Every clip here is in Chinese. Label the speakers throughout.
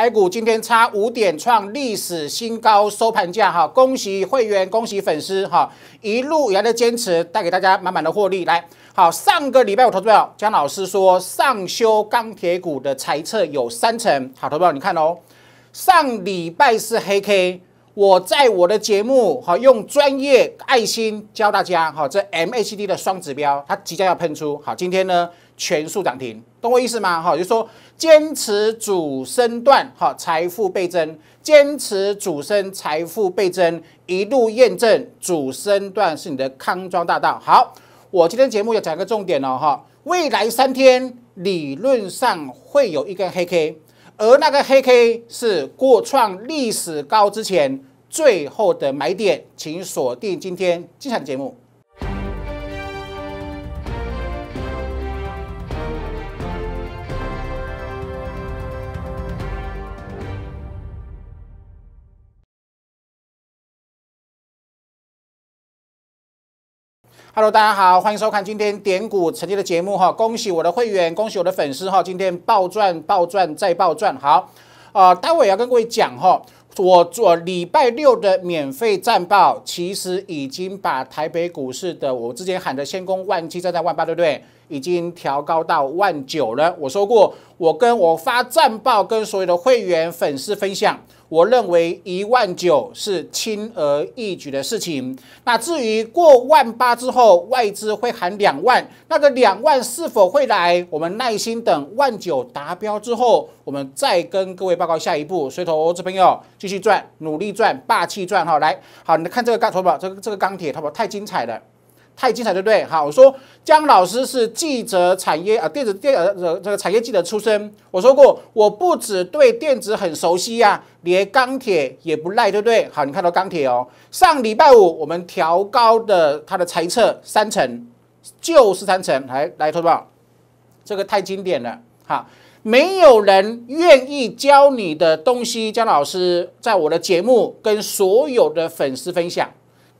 Speaker 1: 台股今天差五点创历史新高收盘价哈，恭喜会员，恭喜粉丝哈，一路以来的坚持带给大家满满的获利。来，好，上个礼拜我投票江老师说上修钢铁股的猜测有三成，好，投票你看哦，上礼拜是黑 K，我在我的节目哈用专业爱心教大家哈，这 MHD 的双指标它即将要喷出，好，今天呢？全数涨停，懂我意思吗？哈，就是说坚持主升段，哈，财富倍增；坚持主升，财富倍增，一路验证主升段是你的康庄大道。好，我今天节目要讲个重点哦，哈，未来三天理论上会有一根黑 K，而那个黑 K 是过创历史高之前最后的买点，请锁定今天这场节目。Hello，大家好，欢迎收看今天点股成绩的节目哈，恭喜我的会员，恭喜我的粉丝哈，今天暴赚，暴赚再暴赚，好，呃，会我也要跟各位讲哈，我做礼拜六的免费战报其实已经把台北股市的我之前喊的千攻万七再加万八，对不对？已经调高到万九了。我说过，我跟我发战报，跟所有的会员粉丝分享。我认为一万九是轻而易举的事情。那至于过万八之后，外资会喊两万，那个两万是否会来？我们耐心等万九达标之后，我们再跟各位报告下一步。以，投资朋友继续赚，努力赚，霸气赚哈！来，好，你看这个钢，头宝这个这个钢铁，淘宝太精彩了。太精彩，对不对？好，我说姜老师是记者产业啊，电子电呃这个产业记者出身。我说过，我不止对电子很熟悉呀，连钢铁也不赖，对不对？好，你看到钢铁哦。上礼拜五我们调高的它的猜测三成，就是三成。来来通报，这个太经典了。好，没有人愿意教你的东西，姜老师在我的节目跟所有的粉丝分享。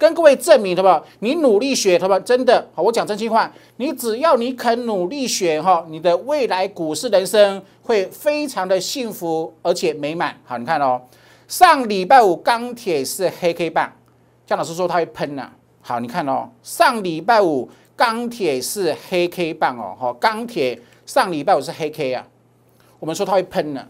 Speaker 1: 跟各位证明，好不好？你努力学，好不好？真的，好，我讲真心话，你只要你肯努力学，哈，你的未来股市人生会非常的幸福而且美满。好，你看哦，上礼拜五钢铁是黑 K 棒，姜老师说他会喷呢。好，你看哦，上礼拜五钢铁是黑 K 棒哦，哈，钢铁上礼拜五是黑 K 啊，我们说他会喷呢，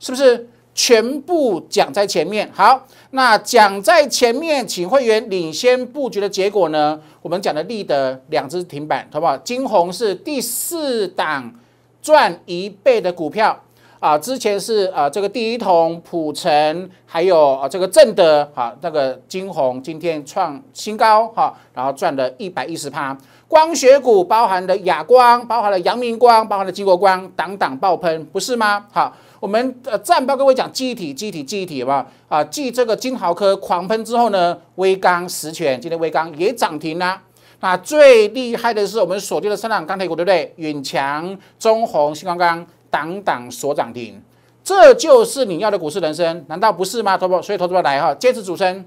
Speaker 1: 是不是？全部讲在前面，好，那讲在前面，请会员领先布局的结果呢？我们讲的立的两只停板，好不好？金红是第四档赚一倍的股票啊，之前是啊这个第一桶普成还有啊这个正德，好，那个金红今天创新高哈，然后赚了一百一十趴。光学股包含的亚光，包含了阳明光，包含了基国光，党党爆喷，不是吗？好，我们呃暂不跟各位讲集体，集体，记忆体，好不好？啊，继这个金豪科狂喷之后呢，威刚实权今天威刚也涨停啦、啊，最厉害的是我们锁定的三大钢铁股，对不对？远强、中红、新光钢，党党所涨停，这就是你要的股市人生，难道不是吗？投资所以投资者来哈，坚持主升，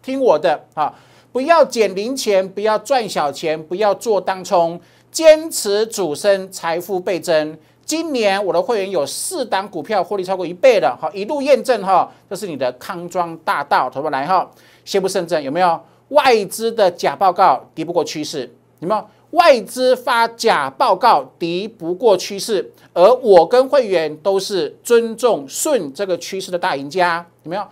Speaker 1: 听我的，好。不要捡零钱，不要赚小钱，不要做当冲，坚持主升，财富倍增。今年我的会员有四档股票获利超过一倍的，好，一路验证哈，这是你的康庄大道，投不来哈？先不胜正，有没有？外资的假报告敌不过趋势，有没有？外资发假报告敌不过趋势，而我跟会员都是尊重顺这个趋势的大赢家，有没有？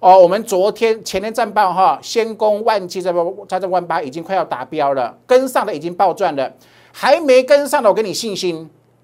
Speaker 1: 哦，我们昨天、前天战报哈，先攻万七，再报再到万八，已经快要达标了。跟上的已经爆赚了，还没跟上的，我给你信心，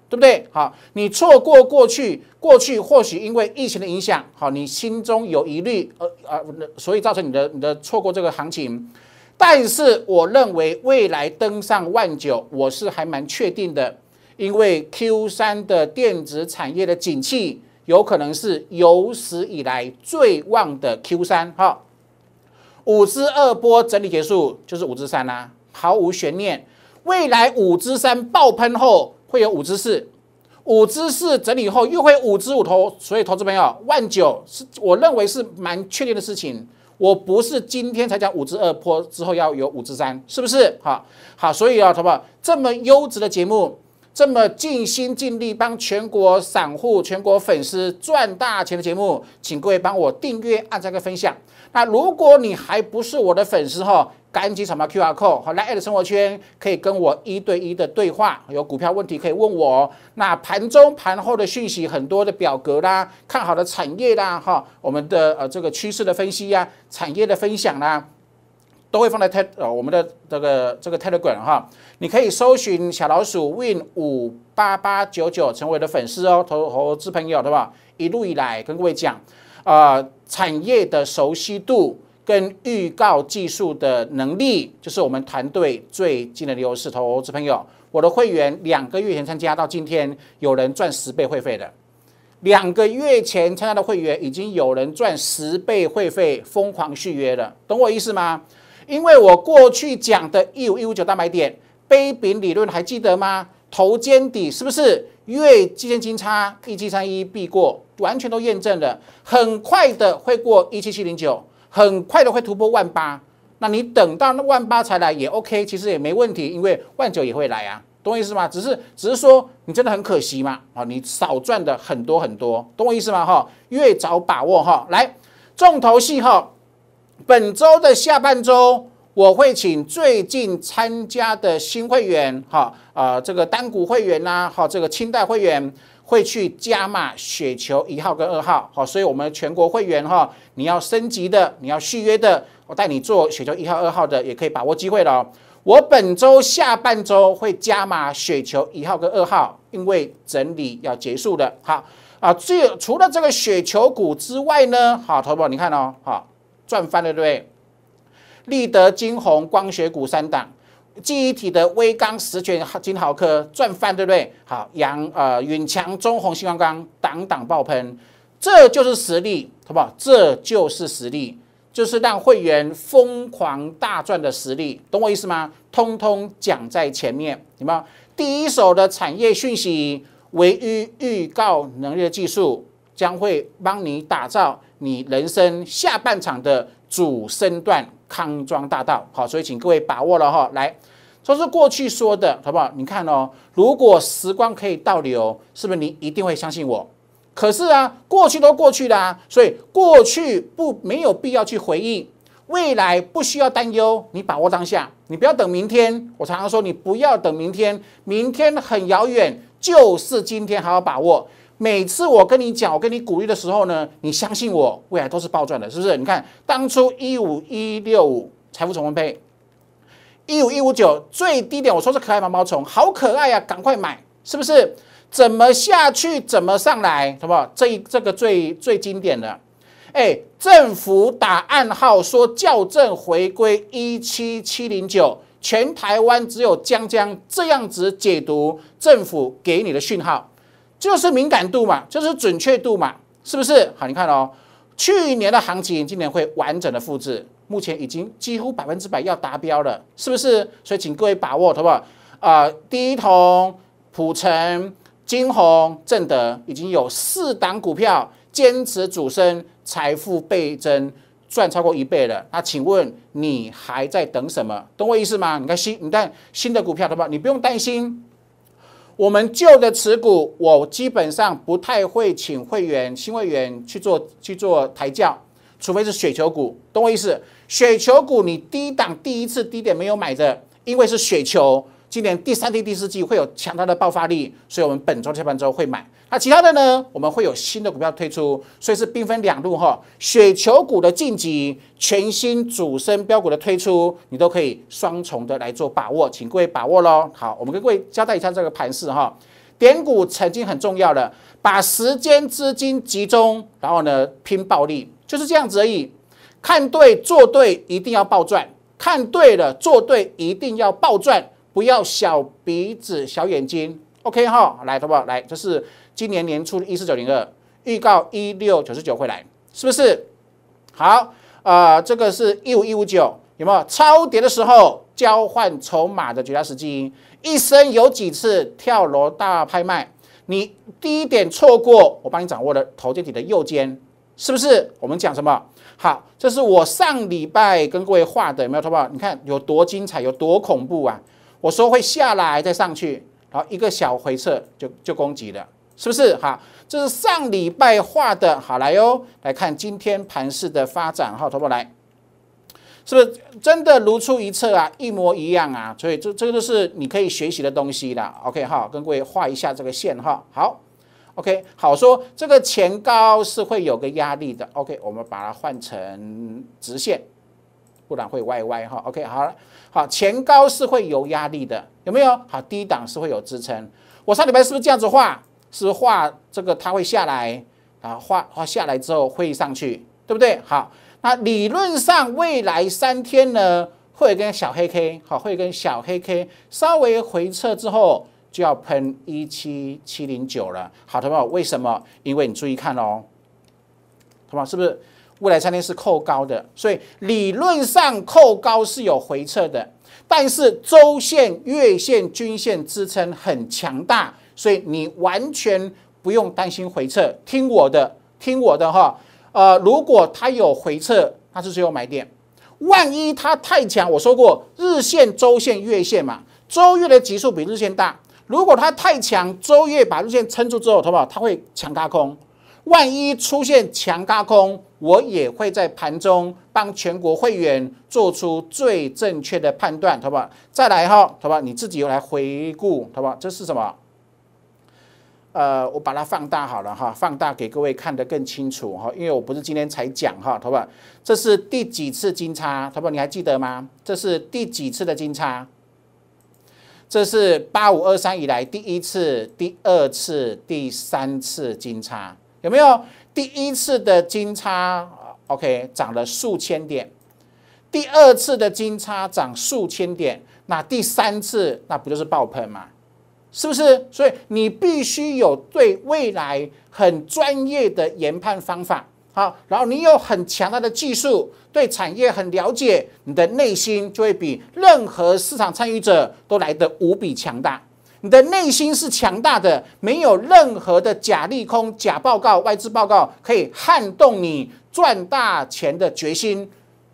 Speaker 1: 对不对？好，你错过过去，过去或许因为疫情的影响，好，你心中有疑虑，呃呃，所以造成你的你的错过这个行情。但是我认为未来登上万九，我是还蛮确定的，因为 Q 三的电子产业的景气。有可能是有史以来最旺的 Q 三，哈。五支二波整理结束就是五支三啦，毫无悬念。未来五支三爆喷后会有五支四，五支四整理后又会五支五头，所以投资朋友，万九是我认为是蛮确定的事情。我不是今天才讲五支二波之后要有五支三，是不是？好，好，所以啊，好不好？这么优质的节目。这么尽心尽力帮全国散户、全国粉丝赚大钱的节目，请各位帮我订阅、按赞、跟分享。那如果你还不是我的粉丝哈，赶紧扫描 Q R code 好来的生活圈，可以跟我一对一的对话，有股票问题可以问我。那盘中盘后的讯息很多的表格啦，看好的产业啦，哈，我们的呃这个趋势的分析呀，产业的分享啦。都会放在泰呃我们的这个这个 Telegram 哈，你可以搜寻小老鼠 win 五八八九九，成为的粉丝哦，投投资朋友对吧？一路以来跟各位讲，啊产业的熟悉度跟预告技术的能力，就是我们团队最近的优势。投资朋友，我的会员两个月前参加到今天，有人赚十倍会费的，两个月前参加的会员已经有人赚十倍会费，疯狂续约了，懂我意思吗？因为我过去讲的一五一五九大买点杯柄理论还记得吗？头肩底是不是月基金叉一七三一必过，完全都验证了，很快的会过一七七零九，很快的会突破万八。那你等到那万八才来也 OK，其实也没问题，因为万九也会来啊，懂我意思吗？只是只是说你真的很可惜嘛，啊，你少赚的很多很多，懂我意思吗？哈，越早把握哈，来重头戏哈。本周的下半周，我会请最近参加的新会员，哈啊，这个单股会员呐，哈，这个清代会员会去加码雪球一号跟二号，好，所以我们全国会员哈，你要升级的，你要续约的，我带你做雪球一号二号的，也可以把握机会了。我本周下半周会加码雪球一号跟二号，因为整理要结束的，好啊，这除了这个雪球股之外呢，好，投保你看哦，好。赚翻了，对不对？立德、金红、光学股三档，记忆体的微钢十全金豪科赚翻，对不对？好，阳呃，永强、中红、新光钢，档档爆喷，这就是实力，好不好？这就是实力，就是让会员疯狂大赚的实力，懂我意思吗？通通讲在前面，行没第一手的产业讯息，唯一预告，能力的技术将会帮你打造。你人生下半场的主升段康庄大道，好，所以请各位把握了哈。来说是过去说的，好不好？你看哦，如果时光可以倒流，是不是你一定会相信我？可是啊，过去都过去啦、啊，所以过去不没有必要去回忆，未来不需要担忧，你把握当下，你不要等明天。我常常说，你不要等明天，明天很遥远，就是今天，好好把握。每次我跟你讲，我跟你鼓励的时候呢，你相信我，未来都是暴赚的，是不是？你看当初一五一六五财富重分配，一五一五九最低点，我说是可爱毛毛虫，好可爱呀，赶快买，是不是？怎么下去怎么上来，好不好？这这个最最经典的，哎，政府打暗号说校正回归一七七零九，全台湾只有江江这样子解读政府给你的讯号。就是敏感度嘛，就是准确度嘛，是不是？好，你看哦，去年的行情，今年会完整的复制，目前已经几乎百分之百要达标了，是不是？所以请各位把握，好不好？啊，第一桶浦城、金虹、正德已经有四档股票坚持主升，财富倍增，赚超过一倍了。那请问你还在等什么？懂我意思吗？你看新，你看新的股票，好不好？你不用担心。我们旧的持股，我基本上不太会请会员、新会员去做去做抬轿，除非是雪球股，懂我意思？雪球股你低档第一次低点没有买的，因为是雪球。今年第三季、第四季会有强大的爆发力，所以我们本周、下半周会买。那其他的呢？我们会有新的股票推出，所以是兵分两路哈。雪球股的晋级，全新主升标股的推出，你都可以双重的来做把握，请各位把握喽。好，我们跟各位交代一下这个盘势哈。点股曾经很重要的，把时间、资金集中，然后呢拼暴利，就是这样子而已。看对、做对，一定要暴赚。看对了、做对，一定要暴赚。不要小鼻子小眼睛，OK 哈，来好不好？来，这是今年年初一四九零二预告一六九十九会来，是不是？好，啊，这个是一五一五九，有没有超跌的时候交换筹码的绝佳时机？一生有几次跳楼大拍卖？你低点错过，我帮你掌握了头肩底的右肩，是不是？我们讲什么？好，这是我上礼拜跟各位画的，有没有？好不好？你看有多精彩，有多恐怖啊！我说会下来再上去，然后一个小回撤就就攻击了，是不是？哈，这是上礼拜画的，好来哟，来看今天盘市的发展，好，好不来，是不是真的如出一辙啊？一模一样啊？所以这这个就是你可以学习的东西啦。OK 哈，跟各位画一下这个线哈。好，OK，好说这个前高是会有个压力的。OK，我们把它换成直线，不然会歪歪哈。OK，好了。好，前高是会有压力的，有没有？好，低档是会有支撑。我上礼拜是不是这样子画？是画这个，它会下来，啊，画画下来之后会上去，对不对？好，那理论上未来三天呢，会跟小黑 K，好，会跟小黑 K 稍微回撤之后就要喷一七七零九了。好，同学们，为什么？因为你注意看喽，好吧？是不是？未来三天是扣高的，所以理论上扣高是有回撤的，但是周线、月线、均线支撑很强大，所以你完全不用担心回撤。听我的，听我的哈。呃，如果它有回撤，它是最后买点。万一它太强，我说过日线、周线、月线嘛，周月的级数比日线大。如果它太强，周月把日线撑住之后，好不好？它会强大空。万一出现强压空，我也会在盘中帮全国会员做出最正确的判断，好不好？再来哈，好吧？你自己又来回顾，好不好？这是什么？呃，我把它放大好了哈，放大给各位看得更清楚哈。因为我不是今天才讲哈，好不好？这是第几次金叉？好不好？你还记得吗？这是第几次的金叉？这是八五二三以来第一次、第二次、第三次金叉。有没有第一次的金叉？OK，涨了数千点。第二次的金叉涨数千点，那第三次那不就是爆喷吗？是不是？所以你必须有对未来很专业的研判方法，好，然后你有很强大的技术，对产业很了解，你的内心就会比任何市场参与者都来的无比强大。你的内心是强大的，没有任何的假利空、假报告、外资报告可以撼动你赚大钱的决心，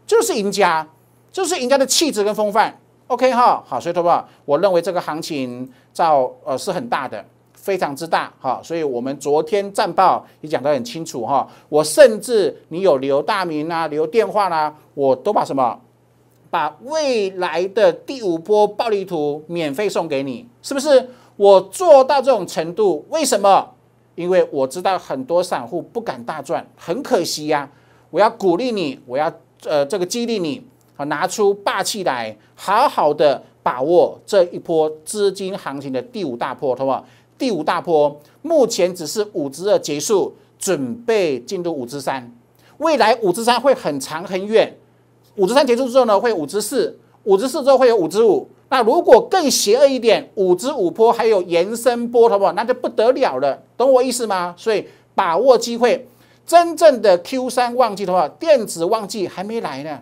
Speaker 1: 就是赢家，就是赢家的气质跟风范。OK 哈，好，所以的话，我认为这个行情造呃是很大的，非常之大。哈。所以我们昨天战报也讲得很清楚哈，我甚至你有留大名啊、留电话啦，我都把什么。把未来的第五波暴力图免费送给你，是不是？我做到这种程度，为什么？因为我知道很多散户不敢大赚，很可惜呀。我要鼓励你，我要呃这个激励你，好拿出霸气来，好好的把握这一波资金行情的第五大波，不好？第五大波目前只是五之二结束，准备进入五之三，未来五之三会很长很远。五之三结束之后呢，会五之四，五之四之后会有五之五。那如果更邪恶一点，五之五波还有延伸波，好不好？那就不得了了，懂我意思吗？所以把握机会，真正的 Q 三旺季的话，电子旺季还没来呢，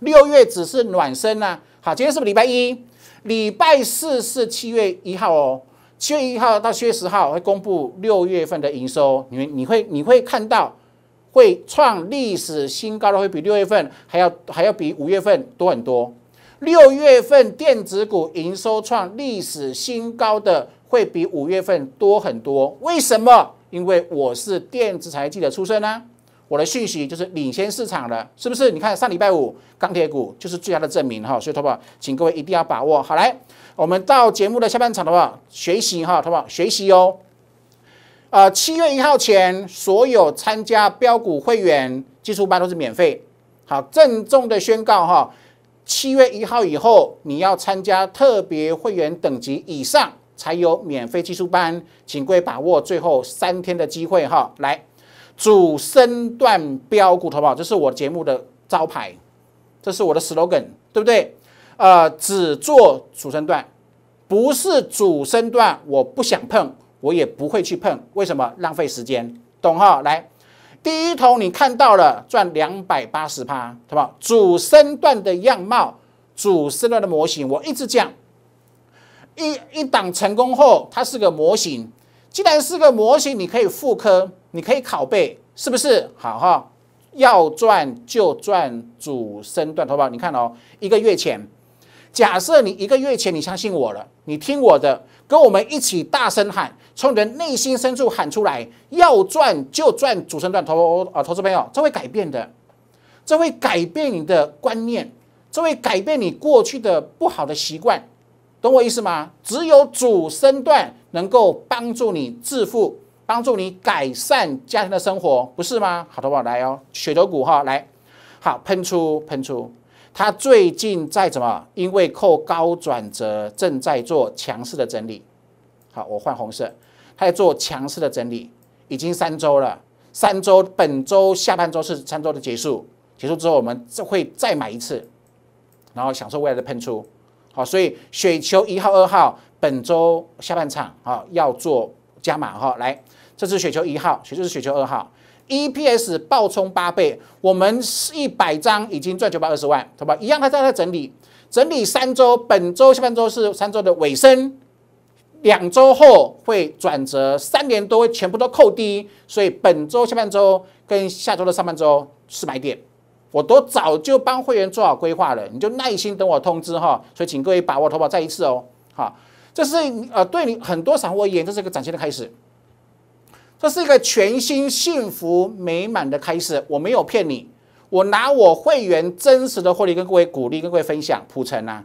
Speaker 1: 六月只是暖身啊。好，今天是不是礼拜一？礼拜四是七月一号哦，七月一号到七月十号会公布六月份的营收，你你会你会看到。会创历史新高，的会比六月份还要还要比五月份多很多。六月份电子股营收创历史新高，的会比五月份多很多。为什么？因为我是电子财机的出身啊，我的讯息就是领先市场的，是不是？你看上礼拜五钢铁股就是最大的证明哈。所以，托宝，请各位一定要把握。好来，我们到节目的下半场的话，学习哈，不宝学习哦。呃，七月一号前，所有参加标股会员技术班都是免费。好，郑重的宣告哈，七月一号以后，你要参加特别会员等级以上才有免费技术班，请各位把握最后三天的机会哈。来，主升段标股好不好？这是我节目的招牌，这是我的 slogan，对不对？呃，只做主升段，不是主升段我不想碰。我也不会去碰，为什么？浪费时间，懂哈？来，第一桶你看到了赚两百八十趴，是吧？主升段的样貌，主升段的模型，我一直讲，一一档成功后，它是个模型。既然是个模型，你可以复刻，你可以拷贝，是不是？好哈，要赚就赚主升段，好不好？你看哦，一个月前，假设你一个月前你相信我了，你听我的，跟我们一起大声喊。从的内心深处喊出来，要赚就赚主升段投啊，投资朋友，这会改变的，这会改变你的观念，这会改变你过去的不好的习惯，懂我意思吗？只有主升段能够帮助你致富，帮助你改善家庭的生活，不是吗？好的，我来哦，血头股哈，来好喷出喷出，它最近在怎么？因为扣高转折，正在做强势的整理。好，我换红色，它在做强势的整理，已经三周了，三周本周下半周是三周的结束，结束之后我们会再买一次，然后享受未来的喷出。好，所以雪球一号、二号本周下半场，哈要做加码哈。来，这是雪球一号，雪就是雪球二号，EPS 暴冲八倍，我们一百张已经赚九百二十万，好吧？一样，它在在整理，整理三周，本周下半周是三周的尾声。两周后会转折，三年多会全部都扣低，所以本周下半周跟下周的上半周是买点，我都早就帮会员做好规划了，你就耐心等我通知哈。所以请各位把握投保再一次哦，好，这是呃对你很多散户，而言，这是一个崭新的开始，这是一个全新幸福美满的开始，我没有骗你，我拿我会员真实的获利跟各位鼓励，跟各位分享，普成呢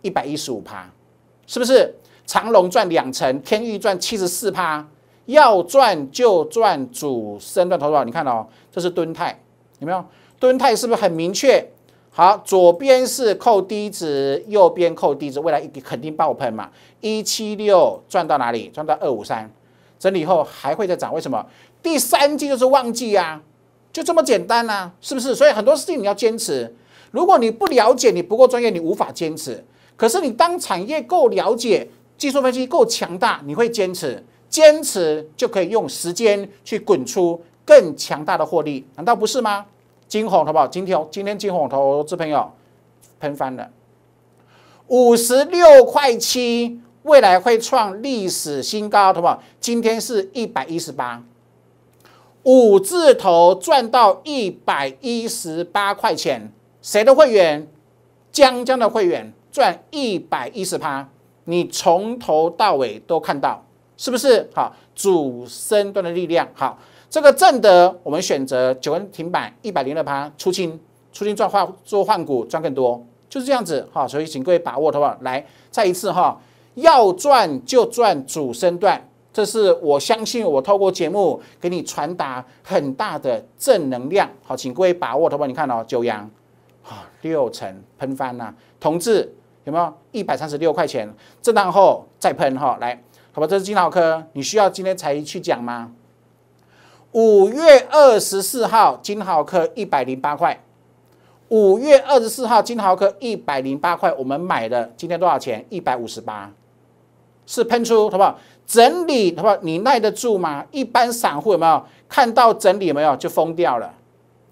Speaker 1: 一百一十五趴，是不是？长隆赚两成，天域赚七十四趴，要赚就赚主升段，投资宝，你看哦，这是敦态，有没有？敦态是不是很明确？好，左边是扣低值，右边扣低值，未来一定肯定爆喷嘛。一七六赚到哪里？赚到二五三，整理后还会再涨。为什么？第三季就是旺季啊，就这么简单呐，是不是？所以很多事情你要坚持，如果你不了解，你不够专业，你无法坚持。可是你当产业够了解。技术分析够强大，你会坚持，坚持就可以用时间去滚出更强大的获利，难道不是吗？金红好不好？今天今天金红投资朋友喷翻了五十六块七，未来会创历史新高，好不好？今天是一百一十八，五字头赚到一百一十八块钱，谁的会员？江江的会员赚一百一十八。你从头到尾都看到是不是？好，主升段的力量，好，这个正德我们选择九元停板一百零六趴出清，出清赚换做换股赚更多，就是这样子，好，所以请各位把握，好不好？来，再一次哈，要赚就赚主升段，这是我相信我透过节目给你传达很大的正能量，好，请各位把握，好不好？你看哦，九阳啊，六成喷翻呐，同志。有没有一百三十六块钱震荡后再喷哈？来，好吧，这是金豪科，你需要今天才去讲吗？五月二十四号金豪科一百零八块，五月二十四号金豪科一百零八块，我们买的今天多少钱？一百五十八，是喷出，好不好？整理，好不好？你耐得住吗？一般散户有没有看到整理没有就疯掉了？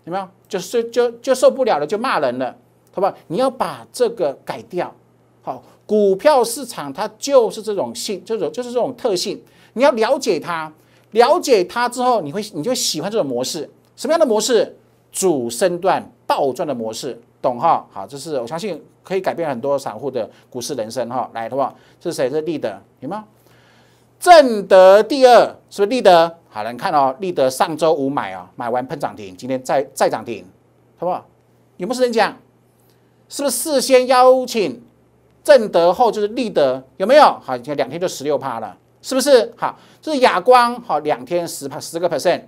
Speaker 1: 有没有？就是就就受不了了，就骂人了，好不好？你要把这个改掉。好，股票市场它就是这种性，这种就是这种特性。你要了解它，了解它之后，你会你就喜欢这种模式。什么样的模式？主升段暴赚的模式，懂哈？好，这是我相信可以改变很多散户的股市人生哈。来，好不好？是谁？是立德，有吗？正德第二是不是立德？好，你看哦，立德上周五买啊，买完喷涨停，今天再再涨停，好不好？有没有时间讲？是不是事先邀请？正德后就是立德，有没有？好，你看两天就十六趴了，是不是？好，这是亚光，好，两天十趴十个 percent。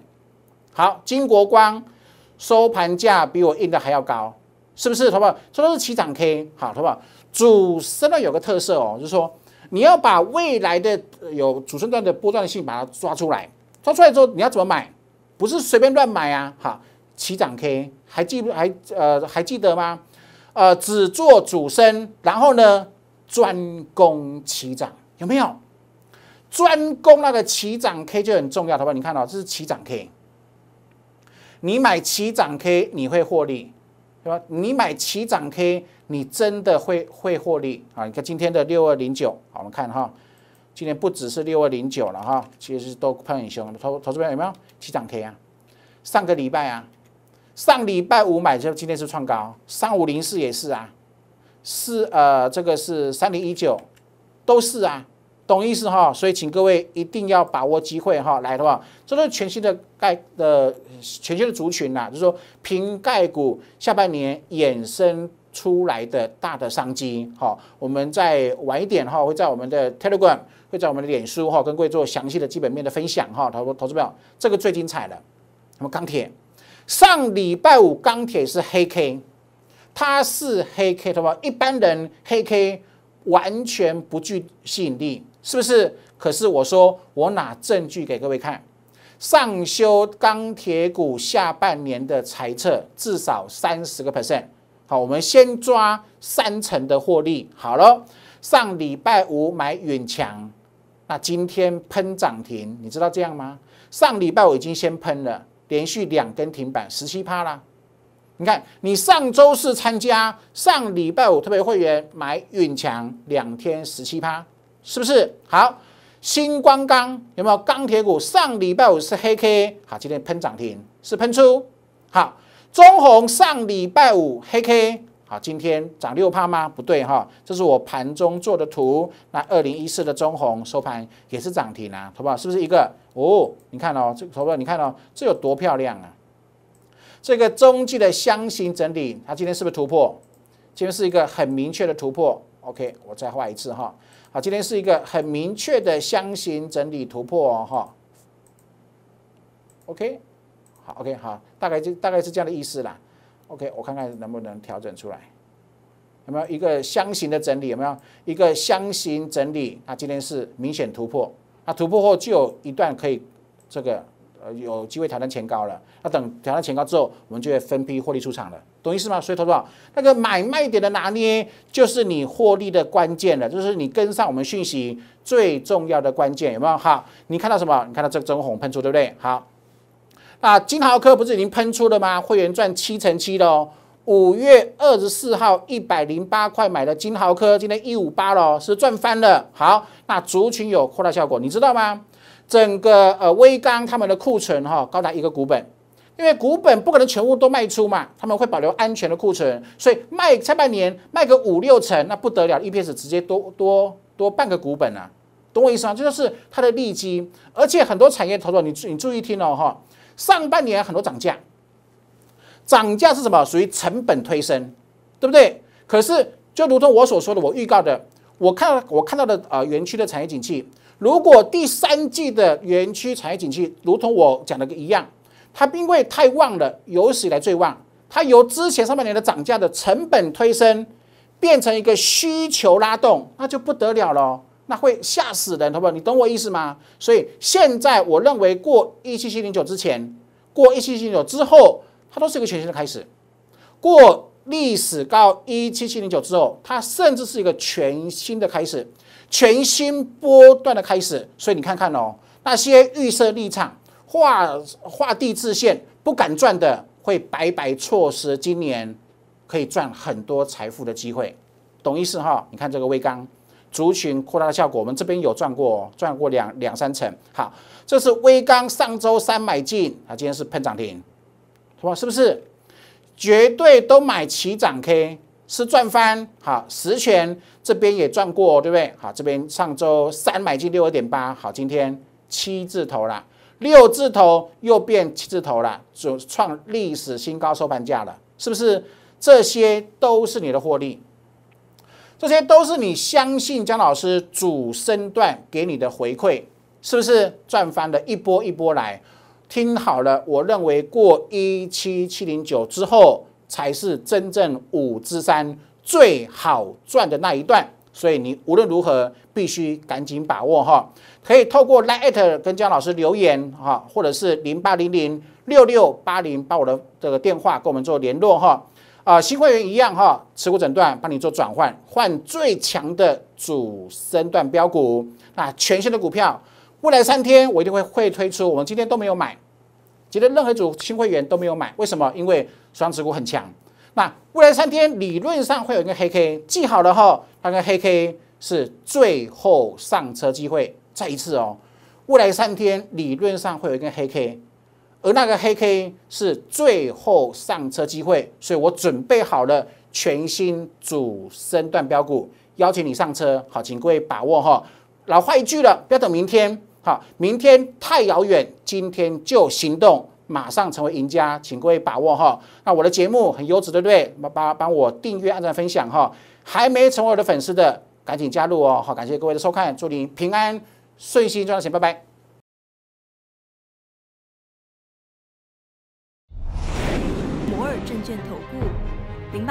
Speaker 1: 好，金国光收盘价比我印的还要高，是不是？好不好？说它是起涨 K，好，好不好？主升段有个特色哦，就是说你要把未来的有主升段的波段性把它抓出来，抓出来之后你要怎么买？不是随便乱买啊！好，起涨 K，还记不还呃还记得吗？呃，只做主升，然后呢，专攻起涨，有没有？专攻那个起涨 K 就很重要，不吧？你看到这是起涨 K，你买起涨 K 你会获利，对吧？你买起涨 K，你真的会会获利啊？你看今天的六二零九，好，我们看哈，今天不只是六二零九了哈，其实都碰很凶。投投资朋友有没有起涨 K 啊？上个礼拜啊？上礼拜五买就今天是创高，三五零四也是啊，四呃这个是三零一九，都是啊，懂意思哈。所以请各位一定要把握机会哈，来的话，这都是全新的概的全新的族群呐，就是说，平盖股下半年衍生出来的大的商机哈。我们在晚一点哈，会在我们的 Telegram 会在我们的脸书哈跟各位做详细的基本面的分享哈。投投资朋友，这个最精彩了，什么钢铁。上礼拜五钢铁是黑 K，它是黑 K 的话，一般人黑 K 完全不具吸引力，是不是？可是我说我拿证据给各位看，上修钢铁股下半年的财测至少三十个 percent。好，我们先抓三成的获利。好了，上礼拜五买远强，那今天喷涨停，你知道这样吗？上礼拜我已经先喷了。连续两根停板，十七趴啦！你看，你上周四参加上礼拜五特别会员买永强，两天十七趴，是不是？好，新光钢有没有钢铁股？上礼拜五是黑 K，好，今天喷涨停是喷出，好，中红上礼拜五黑 K。好，今天涨六趴吗？不对哈，这是我盘中做的图。那二零一四的中红收盘也是涨停啊，好不好？是不是一个？哦，你看哦，这个头发，你看哦，这有多漂亮啊？这个中继的箱型整理，它今天是不是突破？今天是一个很明确的突破。OK，我再画一次哈。好，今天是一个很明确的箱型整理突破哦哈。OK，好，OK，好，大概就大概是这样的意思啦。OK，我看看能不能调整出来，有没有一个箱型的整理？有没有一个箱型整理？那今天是明显突破，那突破后就有一段可以这个呃有机会挑战前高了。那等挑战前高之后，我们就会分批获利出场了，懂意思吗？所以他说，那个买卖点的拿捏就是你获利的关键了，就是你跟上我们讯息最重要的关键，有没有？好，你看到什么？你看到这个中红喷出，对不对？好。啊，金豪科不是已经喷出了吗？会员赚七成七的哦。五月二十四号一百零八块买的金豪科，今天一五八了，是赚翻了。好，那族群有扩大效果，你知道吗？整个呃，微钢他们的库存哈，高达一个股本，因为股本不可能全部都卖出嘛，他们会保留安全的库存，所以卖下半年卖个五六成，那不得了，EPS 直接多多多半个股本啊，懂我意思吗？这就是它的利基，而且很多产业投资你你注意听哦，哈。上半年很多涨价，涨价是什么？属于成本推升，对不对？可是就如同我所说的，我预告的，我看我看到的呃园区的产业景气，如果第三季的园区产业景气，如同我讲的一样，它因为太旺了，有史以来最旺，它由之前上半年的涨价的成本推升，变成一个需求拉动，那就不得了了。它会吓死人，好不？你懂我意思吗？所以现在我认为过一七七零九之前，过一七七零九之后，它都是一个全新的开始。过历史高一七七零九之后，它甚至是一个全新的开始，全新波段的开始。所以你看看哦，那些预设立场、画画地自限、不敢赚的，会白白错失今年可以赚很多财富的机会，懂意思哈？你看这个微刚。族群扩大的效果，我们这边有赚过，赚过两两三成。好，这是微钢上周三买进，啊，今天是喷涨停，是吧？是不是？绝对都买起涨 K 是赚翻。好，十权这边也赚过，对不对？好，这边上周三买进六二点八，好，今天七字头了，六字头又变七字头了，就创历史新高收盘价了，是不是？这些都是你的获利。这些都是你相信江老师主升段给你的回馈，是不是赚翻了？一波一波来，听好了，我认为过一七七零九之后，才是真正五支三最好赚的那一段，所以你无论如何必须赶紧把握哈。可以透过 line 跟江老师留言哈，或者是零八零零六六八零把我的这个电话跟我们做联络哈。啊，新会员一样哈，持股诊断帮你做转换，换最强的主升段标股。那全新的股票，未来三天我一定会会推出，我们今天都没有买，今天任何组新会员都没有买，为什么？因为双持股很强。那未来三天理论上会有一个黑 K，记好了哈，那个黑 K 是最后上车机会。再一次哦，未来三天理论上会有一个黑 K。而那个黑 K 是最后上车机会，所以我准备好了全新主升段标股，邀请你上车，好，请各位把握哈。老话一句了，不要等明天，好，明天太遥远，今天就行动，马上成为赢家，请各位把握哈。那我的节目很优质，对不对？帮帮帮我订阅、按赞、分享哈。还没成为我的粉丝的，赶紧加入哦。好，感谢各位的收看，祝您平安、顺心、赚钱，拜拜。